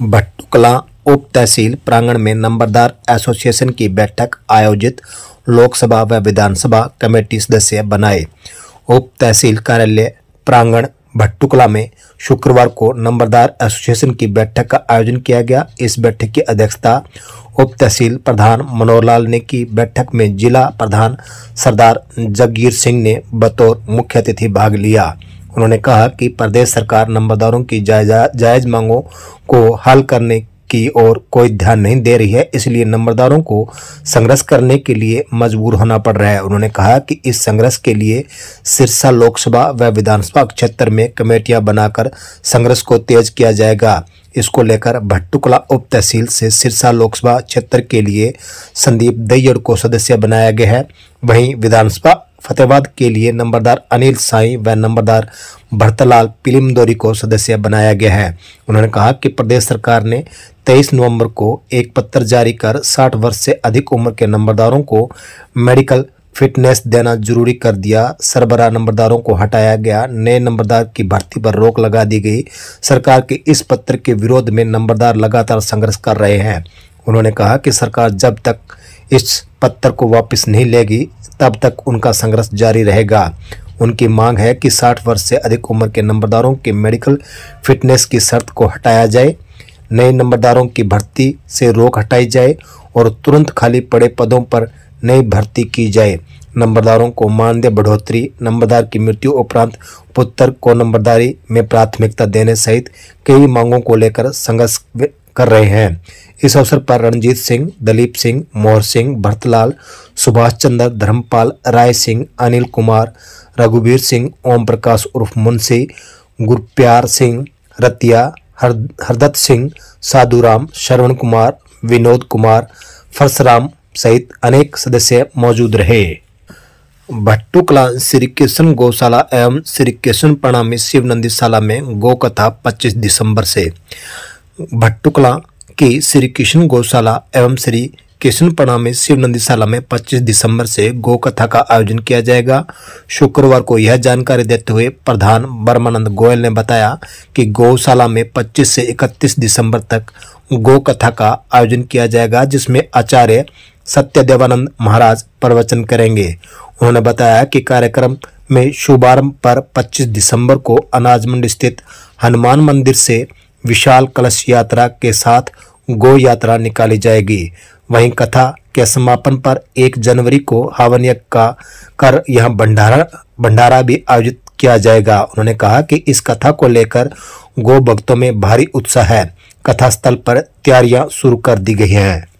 भट्टुकला उप तहसील प्रांगण में नंबरदार एसोसिएशन की बैठक आयोजित लोकसभा व विधानसभा कमेटी सदस्य बनाए उप तहसील कार्यालय प्रांगण भट्टुकला में शुक्रवार को नंबरदार एसोसिएशन की बैठक का आयोजन किया गया इस बैठक की अध्यक्षता उप तहसील प्रधान मनोहर लाल ने की बैठक में जिला प्रधान सरदार जगीर सिंह ने बतौर मुख्य अतिथि भाग लिया उन्होंने कहा कि प्रदेश सरकार नंबरदारों की जायज मांगों को हल करने की ओर कोई ध्यान नहीं दे रही है इसलिए नंबरदारों को संघर्ष करने के लिए मजबूर होना पड़ रहा है उन्होंने कहा कि इस संघर्ष के लिए सिरसा लोकसभा व विधानसभा क्षेत्र में कमेटियां बनाकर संघर्ष को तेज किया जाएगा इसको लेकर भट्टुकला उप तहसील से सिरसा लोकसभा क्षेत्र के लिए संदीप दैयड़ को सदस्य बनाया गया है वहीं विधानसभा फतेहाबाद के लिए नंबरदार अनिल साई व नंबरदार भरतलाल पिलिमदोरी को सदस्य बनाया गया है उन्होंने कहा कि प्रदेश सरकार ने 23 नवंबर को एक पत्र जारी कर 60 वर्ष से अधिक उम्र के नंबरदारों को मेडिकल फिटनेस देना जरूरी कर दिया सरबरा नंबरदारों को हटाया गया नए नंबरदार की भर्ती पर रोक लगा दी गई सरकार के इस पत्र के विरोध में नंबरदार लगातार संघर्ष कर रहे हैं उन्होंने कहा कि सरकार जब तक इस पत्थर को वापस नहीं लेगी तब तक उनका संघर्ष जारी रहेगा उनकी मांग है कि 60 वर्ष से अधिक उम्र के नंबरदारों के मेडिकल फिटनेस की शर्त को हटाया जाए नए नंबरदारों की भर्ती से रोक हटाई जाए और तुरंत खाली पड़े पदों पर नई भर्ती की जाए नंबरदारों को मानदेय बढ़ोतरी नंबरदार की मृत्यु उपरांत पुत्र को नंबरदारी में प्राथमिकता देने सहित कई मांगों को लेकर संघर्ष कर रहे हैं इस अवसर पर रणजीत सिंह दलीप सिंह मोहर सिंह भरतलाल सुभाष चंद्र धर्मपाल राय सिंह अनिल कुमार रघुवीर सिंह ओम प्रकाश उर्फ मुंशी गुरप्यार सिंह रतिया हर हरदत्त सिंह साधुराम श्रवण कुमार विनोद कुमार फरसराम सहित अनेक सदस्य मौजूद रहे भट्टू कला श्री कृष्ण गौशाला एवं श्री कृष्ण प्रणामी शिव नंदीशाला में गोकथा 25 दिसंबर से भट्टुकला की श्री कृष्ण गौशाला एवं श्री कृष्णपणा में शिव नंदीशाला में 25 दिसंबर से गोकथा का आयोजन किया जाएगा शुक्रवार को यह जानकारी देते हुए प्रधान ब्रह्मानंद गोयल ने बताया कि गौशाला में 25 से 31 दिसंबर तक गोकथा का आयोजन किया जाएगा जिसमें आचार्य सत्यदेवानंद महाराज प्रवचन करेंगे उन्होंने बताया कि कार्यक्रम में शुभारंभ पर 25 दिसंबर को अनाज मंडी स्थित हनुमान मंदिर से विशाल कलश यात्रा के साथ गो यात्रा निकाली जाएगी वहीं कथा के समापन पर एक जनवरी को हवन यज्ञ का कर यह भंडारा भंडारा भी आयोजित किया जाएगा उन्होंने कहा कि इस कथा को लेकर गो भक्तों में भारी उत्साह है कथा स्थल पर तैयारियां शुरू कर दी गई हैं